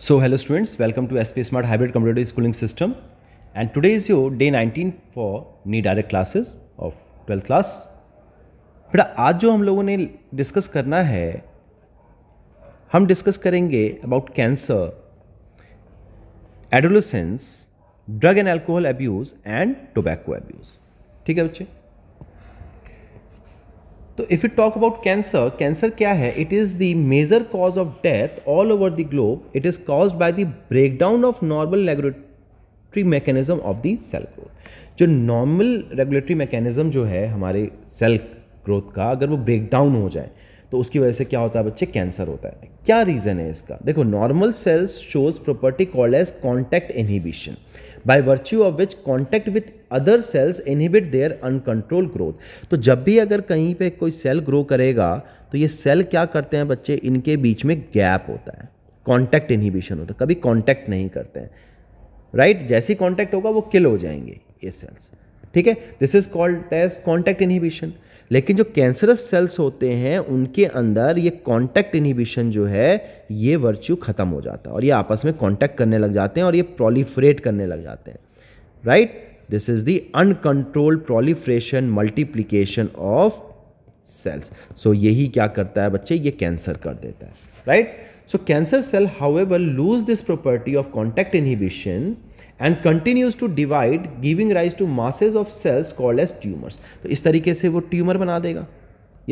So hello students welcome to S P smart hybrid computer schooling system and today is your day nineteen for नी direct classes of twelfth class बेटा आज जो हम लोगों ने discuss करना है हम डिस्कस करेंगे about cancer adolescence drug and alcohol abuse and tobacco abuse ठीक है बच्चे तो if you talk about cancer cancer क्या है it is the major cause of death all over the globe it is caused by the breakdown of normal regulatory mechanism of the cell growth जो normal regulatory mechanism जो है हमारे cell growth का अगर वो breakdown हो जाए तो उसकी वजह से क्या होता है बच्चे कैंसर होता है क्या रीज़न है इसका देखो normal cells shows property called as contact inhibition by virtue of which contact with other cells inhibit their uncontrolled growth तो जब भी अगर कहीं पे कोई सेल ग्रो करेगा तो ये सेल क्या करते हैं बच्चे इनके बीच में गैप होता है कॉन्टैक्ट इनहिबिशन होता है कभी कॉन्टैक्ट नहीं करते हैं राइट right? जैसे ही कॉन्टैक्ट होगा वो किल हो जाएंगे ये सेल्स ठीक है this is called as contact inhibition लेकिन जो कैंसरस सेल्स होते हैं उनके अंदर ये कॉन्टैक्ट इनहिबिशन जो है ये वर्च्यू ख़त्म हो जाता है और ये आपस में कॉन्टैक्ट करने लग जाते हैं और ये प्रोलीफ्रेट करने लग जाते हैं right this is the uncontrolled proliferation multiplication of cells so यही क्या करता है बच्चे ये कैंसर कर देता है right right? Cancer cell however lose this property of contact inhibition and continues to divide giving rise to masses of cells called as tumours तो इस तरीके से वो ट्यूमर बना देगा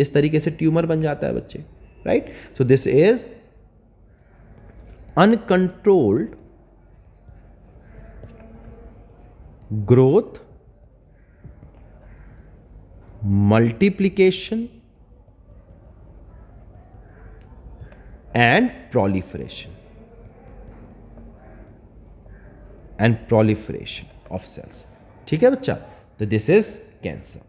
इस तरीके से ट्यूमर बन जाता है बच्चे right so this is uncontrolled growth multiplication and proliferation and proliferation of cells ठीक है बच्चा तो दिस इज कैंसर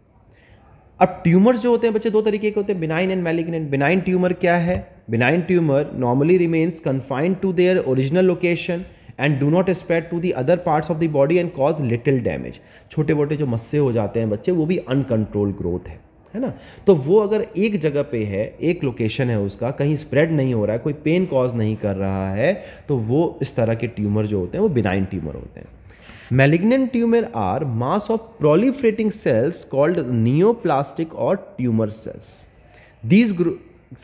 अब ट्यूमर जो होते हैं बच्चे दो तरीके के होते हैं benign and malignant benign tumour क्या है benign tumour normally remains confined to their original location and do not spread to the other parts of the body and cause little damage छोटे मोटे जो मस्से हो जाते हैं बच्चे वो भी अनकंट्रोल ग्रोथ है है ना तो वो अगर एक जगह पे है एक लोकेशन है उसका कहीं स्प्रेड नहीं हो रहा है कोई पेन कॉज नहीं कर रहा है तो वो इस तरह के ट्यूमर जो होते हैं वो बिनाइन ट्यूमर होते हैं malignant tumour are mass of proliferating cells called neoplastic और tumour cells these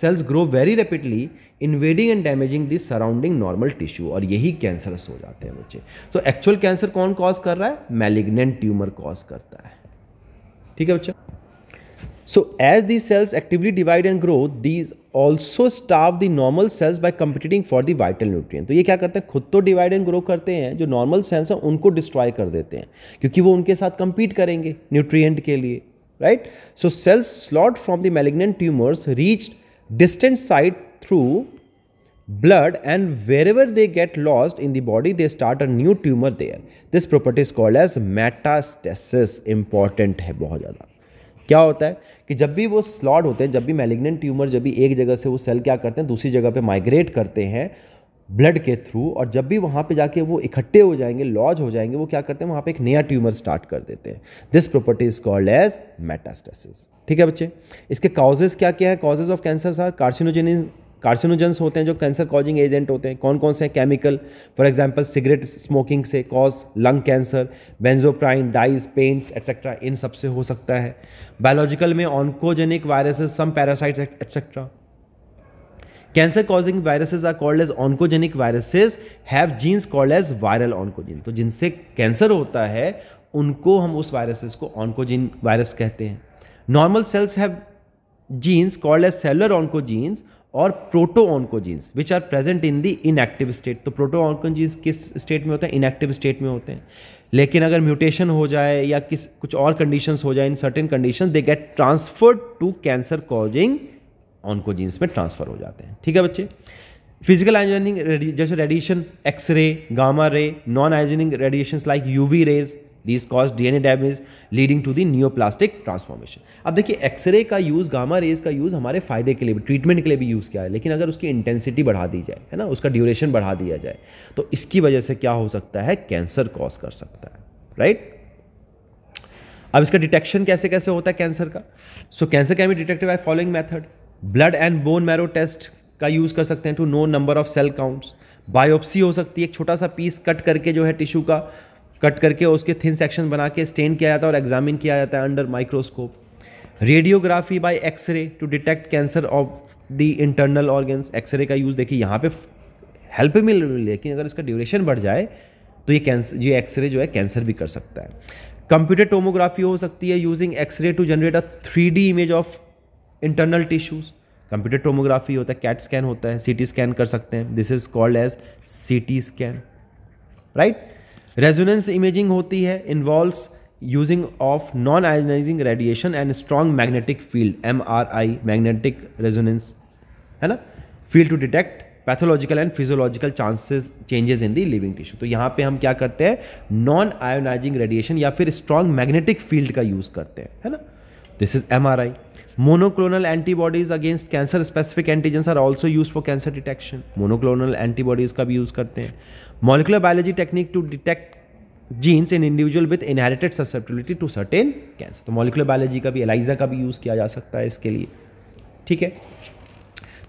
cells grow very rapidly invading and damaging the surrounding normal tissue और यही कैंसरस हो जाते हैं बच्चे तो एक्चुअल कैंसर कौन कॉज कर रहा है मेलिग्नेंट ट्यूमर कॉज करता है ठीक है बच्चा So as these cells actively divide and grow, these also starve the normal cells by competing for the vital nutrient तो ये क्या करते हैं खुद तो डिवाइड एंड ग्रो करते हैं जो नॉर्मल सेल्स हैं उनको डिस्ट्रॉय कर देते हैं क्योंकि वो उनके साथ कम्पीट करेंगे न्यूट्रिएंट के लिए right so cells sloughed from the malignant tumours reach distant site through blood and wherever they get lost in the body they start a new tumor there this property is called as metastasis important hai bahut zyada क्या होता है कि जब भी वो slot होते हैं जब भी मैलिग्नेंट ट्यूमर जब भी एक जगह से वो सेल क्या करते हैं दूसरी जगह पे माइग्रेट करते हैं ब्लड के थ्रू और जब भी वहाँ पे जाके वो इकट्ठे हो जाएंगे लॉज हो जाएंगे वो क्या करते हैं वहाँ पे एक नया ट्यूमर स्टार्ट कर देते हैं this property is called as metastasis ठीक है बच्चे इसके काजेज क्या क्या हैं काजेज ऑफ कैंसर सर कार्सिनोजेनिक कार्सिनोजेंस होते हैं जो कैंसर कॉजिंग एजेंट होते हैं कौन कौन से chemical for example cigarette smoking से cause lung cancer benzopyrene dyes paints etcetera इन सब से हो सकता है बायोलॉजिकल में oncogenic viruses some parasites etcetera cancer causing viruses are called as oncogenic viruses have genes called as viral oncogene तो जिनसे कैंसर होता है उनको हम उस वायरसेस को ऑन्कोजिन वायरस कहते हैं normal cells have genes called as cellular oncogenes और proto oncogenes which are present in the inactive state तो प्रोटो ऑनकोजीन्स किस स्टेट में होते हैं इनएक्टिव स्टेट में होते हैं लेकिन अगर म्यूटेशन हो जाए या किस कुछ और कंडीशन हो जाए in certain condition they get transferred to cancer causing oncogenes में ट्रांसफर हो जाते हैं ठीक है बच्चे फिजिकल आइजनिंग जैसे radiation X ray gamma ray non ionising radiation like UV rays this cause DNA damage leading to the plastic transformation अब देखिए एक्सरे का यूज़ गामा रेज का यूज़ हमारे फायदे के लिए भी ट्रीटमेंट के लिए भी यूज़ किया है लेकिन अगर उसकी इंटेंसिटी बढ़ा दी जाए है ना उसका ड्यूरेशन बढ़ा दिया जाए तो इसकी वजह से क्या हो सकता है कैंसर कॉज कर सकता है राइट अब इसका डिटेक्शन कैसे कैसे होता है कैंसर का so cancer can be detected by following method blood and bone marrow test का यूज़ कर सकते हैं to know number of cell counts biopsy हो सकती है एक छोटा सा पीस कट करके जो है टिश्यू का कट करके उसके थिन सेक्शन बना के स्टेन किया जाता है और एग्जामिन किया जाता है under microscope radiography by X ray to detect cancer of the internal organs X ray का यूज़ देखिए यहाँ पे हेल्प मिल रही है लेकिन अगर इसका ड्यूरेशन बढ़ जाए तो ये कैंसर ये एक्सरे जो है कैंसर भी कर सकता है कंप्यूटर टोमोग्राफी हो सकती है using X ray to generate a three D image of internal tissues computer tomography होता है कैट स्कैन होता है सी स्कैन कर सकते हैं this is called as C scan right resonance imaging होती है involves using of non ionising radiation and strong magnetic field M R I magnetic resonance है ना field to detect pathological and physiological chances changes in the living tissue तो यहाँ पे हम क्या करते हैं नॉन आयोनाइजिंग रेडिएशन या फिर स्ट्रॉन्ग मैग्नेटिक फील्ड का यूज़ करते हैं है ना this is M R I monoclonal antibodies against cancer specific antigens are also use for cancer detection monoclonal antibodies का भी यूज करते हैं molecular biology technique to detect genes in individual with inherited susceptibility to certain cancer तो molecular biology का भी ELISA का भी use किया जा सकता है इसके लिए ठीक है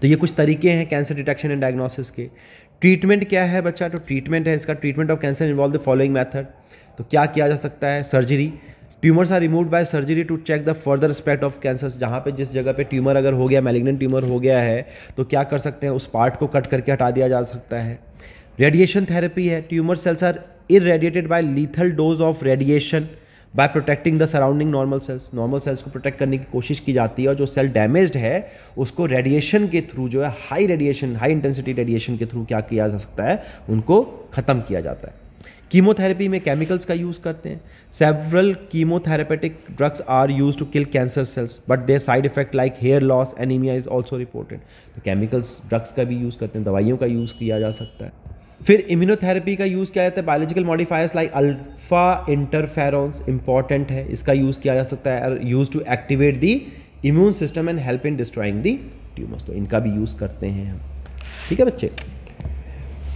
तो ये कुछ तरीके हैं कैंसर डिटेक्शन एंड डायग्नोसिस के ट्रीटमेंट क्या है बच्चा तो ट्रीटमेंट है इसका treatment of cancer involve the following method तो क्या किया जा सकता है surgery tumours are remove by surgery to check the further spread of cancer जहाँ पे जिस जगह पे ट्यूमर अगर हो गया मैलिग्नेंट ट्यूमर हो गया है तो क्या कर सकते हैं उस पार्ट को कट करके हटा दिया जा सकता है रेडिएशन थेरेपी है tumour cells are irradiated by lethal dose of radiation by protecting the surrounding normal cells normal cells को प्रोटेक्ट करने की कोशिश की जाती है और जो सेल डैमेज है उसको रेडिएशन के थ्रू जो है high radiation high intensity radiation के थ्रू क्या किया जा सकता है उनको ख़त्म किया जाता है कीमोथेरेपी में केमिकल्स का यूज़ करते हैं several chemotherapeutic drugs are use to kill cancer cells but their side effect like hair loss anaemia is also reported तो केमिकल्स ड्रग्स का भी यूज़ करते हैं दवाइयों का यूज़ किया जा सकता है फिर इम्यूनोथेरेपी का यूज़ किया जाता है biological modifiers like alpha interferon important है इसका यूज़ किया जा सकता है use to activate the immune system and help in destroying the tumours तो इनका भी यूज़ करते हैं हम ठीक है बच्चे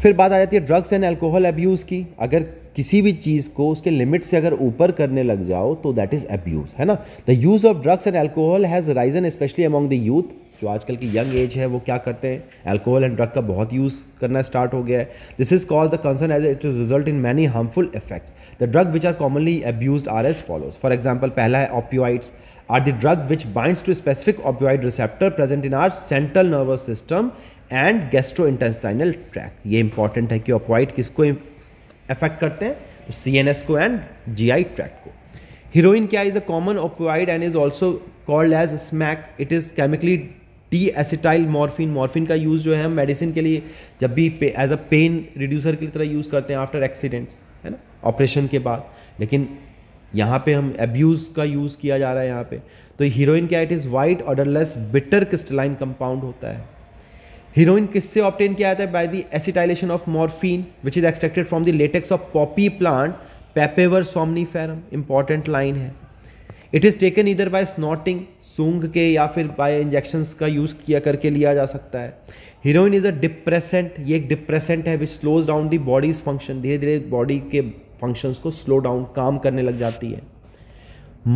फिर बात आ जाती है ड्रग्स एंड एल्कोहल एब्यूज़ की अगर किसी भी चीज़ को उसके लिमिट से अगर ऊपर करने लग जाओ तो दैट इज़ एब्यूज़ है ना the use of drugs and alcohol has risen specially among the youth जो आजकल की यंग एज है वो क्या करते हैं अल्कोहल एंड ड्रग का बहुत यूज़ करना स्टार्ट हो गया है this is cause the concern as it result in many harmful effects the drug which are commonly abuse are as follows for example पहला है opioids are the drug which binds to specific opioid receptor present in our central nervous system and gastrointestinal tract ये important है कि opioid किसको affect करते हैं C N S को and G I tract को हीरोइन क्या is a common opioid and is also called as smack it is chemically diacetylmorphine morphine का यूज़ जो है हम मेडिसिन के लिए जब भी एज अ पेन रिड्यूसर की तरह यूज़ करते हैं आफ्टर एक्सीडेंट्स है ना ऑपरेशन के बाद लेकिन यहाँ पे हम एब्यूज़ का यूज़ किया जा रहा है यहाँ पे तो हीरोइन क्या it is white odourless bitter crystalline compound होता है हीरोइन किससे ऑप्टेन किया जाता है by the acetylation of morphine which is extracted from the latex of poppy plant Papaver somniferum important line है it is taken either by snorting सूंग के या फिर बाय इंजेक्शंस का यूज़ किया करके लिया जा सकता है हीरोइन इज़ अ डिप्रेसेंट ये एक डिप्रेसेंट है which slows down the body's function धीरे धीरे बॉडी के फंक्शंस को स्लो डाउन काम करने लग जाती है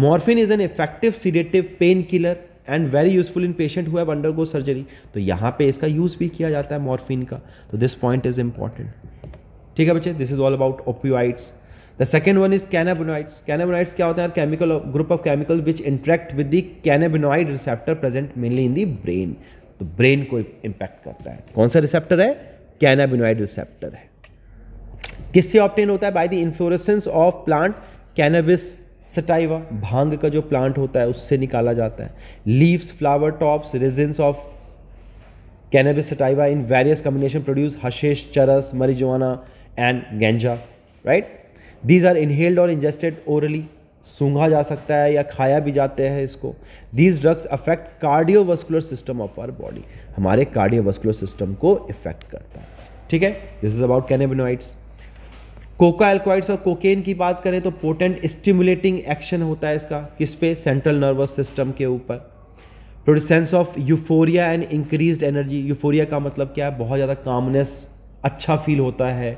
morphine is an effective sedative painkiller and very useful in patient who undergo surgery तो यहाँ पे इसका यूज़ भी किया जाता है मॉर्फिन का तो दिस पॉइंट इज इंपॉर्टेंट ठीक है बच्चे this is all about opioids the second one is cannabinoids cannabinoids क्या होते हैं chemical group of chemical which interact with the cannabinoid receptor present mainly in the brain तो brain को impact करता है कौन सा रिसेप्टर है कैनाबिनोइड रिसेप्टर है किससे ऑप्टेन होता है by the inflorescence of plant Cannabis sativa भांग का जो प्लांट होता है उससे निकाला जाता है leaves flower tops resins of Cannabis sativa in various combination produce hashish charas marijuana and ganja right these are inhaled और इंजेस्टेड ओरली सूंघा जा सकता है या खाया भी जाते हैं इसको these drugs affect cardiovascular system of our body हमारे कार्डियोवस्कुलर सिस्टम को इफेक्ट करता है ठीक है this is about cannabinoids coca alkaloids और कोकेन की बात करें तो पोटेंट स्टिमुलेटिंग एक्शन होता है इसका किस पे सेंट्रल नर्वस सिस्टम के ऊपर produce sense of euphoria and increase energy euphoria का मतलब क्या है बहुत ज़्यादा कामनेस अच्छा फील होता है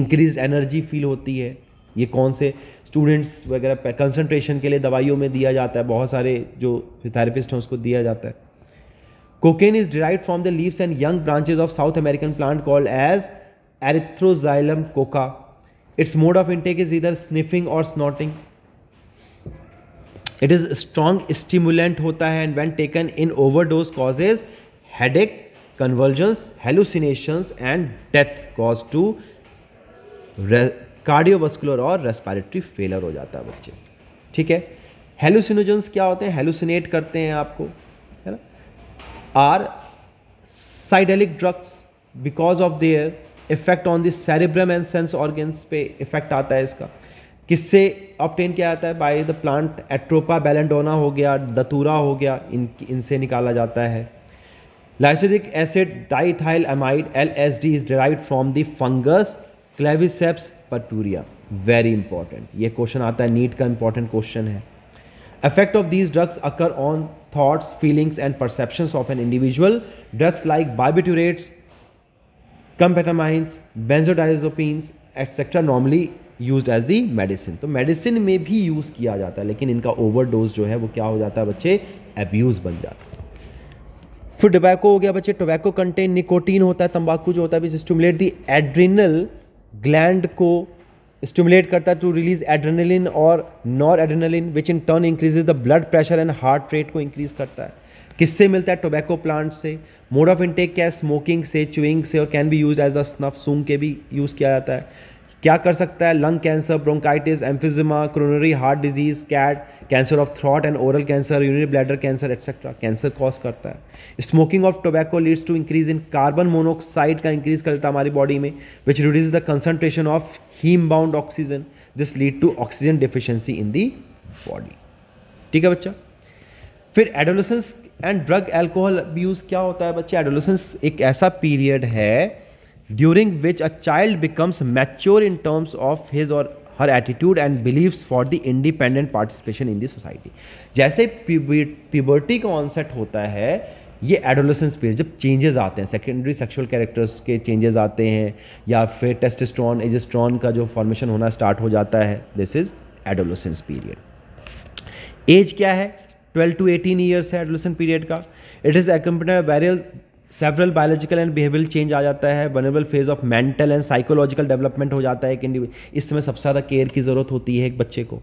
इंक्रीज एनर्जी फील होती है ये कौन से स्टूडेंट्स वगैरह कंसनट्रेशन कंसंट्रेशन के लिए दवाइयों में दिया जाता है बहुत सारे जो थेरेपिस्ट हैं उसको दिया जाता है cocaine is derive from the leaves and young branches of South American plant called as Erythroxylum coca its mode of intake is either sniffing और snorting it is strong stimulant होता है and when taken in overdose causes headache convulsions hallucinations and death cause to cardiovascular और respiratory failure हो जाता है बच्चे ठीक है हेलुसिनोजन्स क्या होते हैं हेलुसिनेट करते हैं आपको है ना are psychedelic drugs because of their effect on the cerebrum and sense organs पे इफेक्ट आता है इसका किससे ऑप्टेन किया जाता है by the plant Atropa belladonna हो गया दतूरा हो गया इन इनसे निकाला जाता है lysergic acid diethyl amide L S D is derive from the fungus Claviceps purpurea very important ये क्वेश्चन आता है नीट का इंपॉर्टेंट क्वेश्चन है effect of these drugs occur on thoughts feelings and perception of an individual drugs like barbiturates amphetamines benzodiazepines etcetera normally use as the medicine तो medicine में भी use किया जाता है लेकिन इनका ओवरडोज जो है वो क्या हो जाता है बच्चे एब्यूज़ बन जाता है फिर टोबैको हो गया बच्चे टोबैको कंटेन निकोटीन होता है तंबाकू जो होता है which stimulate the adrenal gland को स्टमुलेट करता है टू रिलीज एड्रेनलिन और noradrenaline which in turn increases the blood pressure and heart rate को इंक्रीज करता है किससे मिलता है टोबैको प्लांट से मोड ऑफ इनटेक क्या है स्मोकिंग से चुइंग से और can be use as a snuff सूंग के भी यूज़ किया जाता है क्या कर सकता है lung cancer bronchitis emphysema coronary heart disease cat cancer of throat and oral cancer unit bladder cancer etcetera cancer cause करता है smoking of tobacco leads to increase in carbon monoxide का इंक्रीज कर देता है हमारी बॉडी में which reduce the concentration of haem bound oxygen this lead to oxygen deficiency in the body ठीक है बच्चा फिर adolescence and drug alcohol abuse क्या होता है बच्चे एडोलोसेंस एक ऐसा पीरियड है during which a child becomes mature in terms of his or her attitude and believes for the independent participation in society society जैसे प्यूबर्टी का ऑनसेट होता है ये एडोलोसेंस पीरियड जब चेंजेस आते हैं सेकेंडरी सेक्सुअल कैरेक्टर्स के चेंजेस आते हैं या फिर टेस्टेस्ट्रॉन एजिस्ट्रॉन का जो फॉर्मेशन होना स्टार्ट हो जाता है this is adolescence period age क्या है ट्वेल्व टू एटीन ईयर्स है एडोलेसन पीरियड का it is accompanied various several biological and behavioural change आ जाता है vulnerable phase of mental and psychological development हो जाता है कि इस समय सबसे ज़्यादा केयर की ज़रूरत होती है एक बच्चे को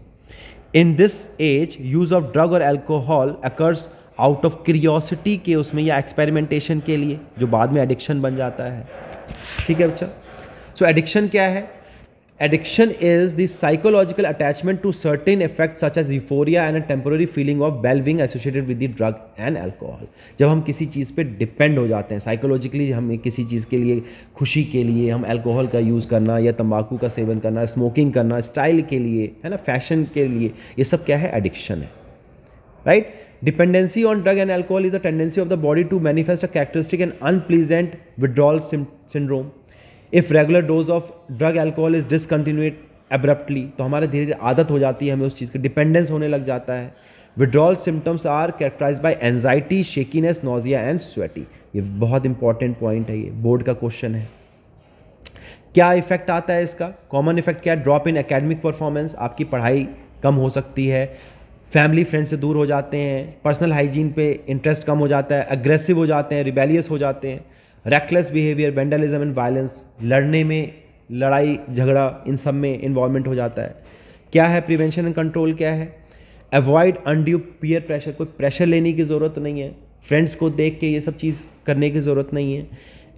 in this age use of drug और alcohol occurs out of curiosity के उसमें या एक्सपेरिमेंटेशन के लिए जो बाद में एडिक्शन बन जाता है ठीक है बच्चा सो एडिक्शन क्या है addiction is the psychological attachment to certain effect such as euphoria and a temporary feeling of wellbeing associated with the drug and alcohol जब हम किसी चीज़ पे डिपेंड हो जाते हैं साइकोलॉजिकली हमें किसी चीज़ के लिए खुशी के लिए हम अल्कोहल का यूज़ करना या तंबाकू का सेवन करना स्मोकिंग करना स्टाइल के लिए है ना फैशन के लिए ये सब क्या है एडिक्शन है right dependency on drug and alcohol is a tendency of the body to manifest a characteristic and unpleasant withdrawal syndrome if regular dose of drug alcohol is discontinued abruptly तो हमारे धीरे धीरे आदत हो जाती है हमें उस चीज़ की डिपेंडेंस होने लग जाता है withdrawal symptoms are characterise by anxiety shakiness nausea and sweaty ये बहुत इंपॉर्टेंट पॉइंट है ये बोर्ड का क्वेश्चन है क्या इफेक्ट आता है इसका कॉमन इफेक्ट क्या है ड्रॉप इन एकेडमिक परफॉर्मेंस आपकी पढ़ाई कम हो सकती है फैमिली फ्रेंड से दूर हो जाते हैं पर्सनल हाइजीन पे इंटरेस्ट कम हो जाता है अग्रेसिव हो जाते हैं रिबेलियस हो जाते हैं reckless behaviour vandalism and violence लड़ने में लड़ाई झगड़ा इन सब में इन्वॉल्वमेंट हो जाता है क्या है प्रिवेंशन एंड कंट्रोल क्या है अवॉइड अनड्यू पीयर प्रेशर कोई प्रेशर लेने की ज़रूरत नहीं है फ्रेंड्स को देख के ये सब चीज़ करने की ज़रूरत नहीं है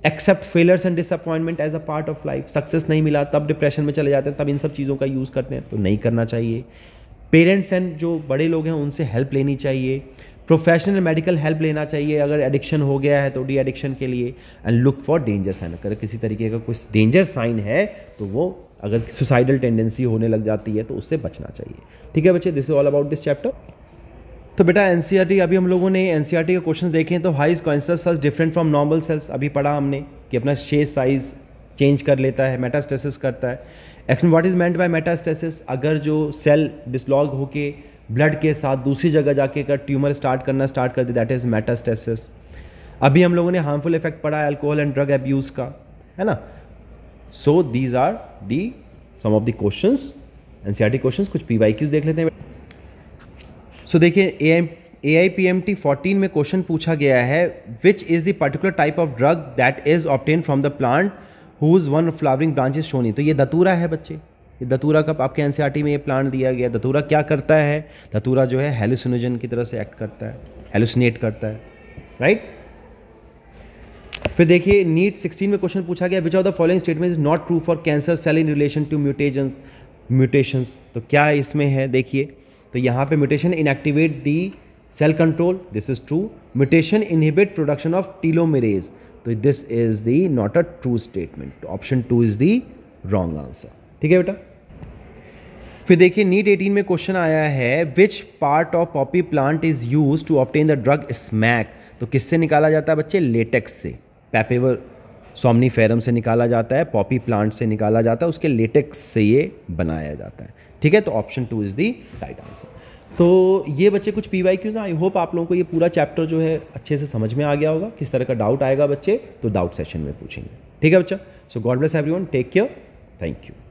accept failures and disappointment as a part of life success नहीं मिला तब डिप्रेशन में चले जाते हैं तब इन सब चीज़ों का यूज़ करते हैं तो नहीं करना चाहिए पेरेंट्स एंड जो बड़े लोग हैं उनसे हेल्प लेनी चाहिए प्रोफेशनल मेडिकल हेल्प लेना चाहिए अगर एडिक्शन हो गया है तो डी एडिक्शन के लिए and look for danger sign अगर किसी तरीके का कोई डेंजर साइन है तो वो अगर सुसाइडल टेंडेंसी होने लग जाती है तो उससे बचना चाहिए ठीक है बच्चे this is all about this chapter तो बेटा एन e अभी हम लोगों ने एन e के क्वेश्चन देखे हैं तो how is cancer cells different from normal cells अभी पढ़ा हमने कि अपना शेस साइज चेंज कर लेता है मेटास्टेसिस करता है action what is meant by metastasis अगर जो सेल डिसलॉग होके ब्लड के साथ दूसरी जगह जाके अगर ट्यूमर स्टार्ट करना स्टार्ट कर दी दैट इज़ मेटास्टेसिस अभी हम लोगों ने हार्मफुल इफेक्ट पड़ा है अल्कोहल एंड ड्रग एब्यूज़ का है ना so these are the some of the question N C R T question कुछ पी वाई क्यूज देख लेते हैं सो देखिए A I A I P M T fourteen में क्वेश्चन पूछा गया है which is the particular type of drug that is obtain from the plant who is one flowering branches shown तो ये दतूरा है बच्चे दतूरा का आपके एन में ये प्लान दिया गया दतूरा क्या करता है दतूरा जो है हेलुसिनोजन की तरह से एक्ट करता है हेलुसिनेट करता है राइट फिर देखिए नीट 16 में क्वेश्चन पूछा गया which of the following statement is not true for cancer cell in relation to mutations mutations तो क्या इसमें है देखिए तो यहाँ पे mutation inactivate the cell control this is true mutation inhibit production of telomerase तो this is the not a true statement option two is the wrong answer ठीक है बेटा फिर देखिए नीट एटीन में क्वेश्चन आया है which part of poppy plant is use to obtain the drug smack तो किससे निकाला जाता है बच्चे लेटेक्स से पैपेवर सोमनी फेरम से निकाला जाता है पॉपी प्लांट से निकाला जाता है उसके लेटेक्स से ये बनाया जाता है ठीक है तो option two is the right answer तो ये बच्चे कुछ P Y Qs I hope आप लोगों को ये पूरा चैप्टर जो है अच्छे से समझ में आ गया होगा किस तरह का डाउट आएगा बच्चे तो डाउट सेशन में पूछेंगे ठीक है बच्चा so God bless everyone take care thank you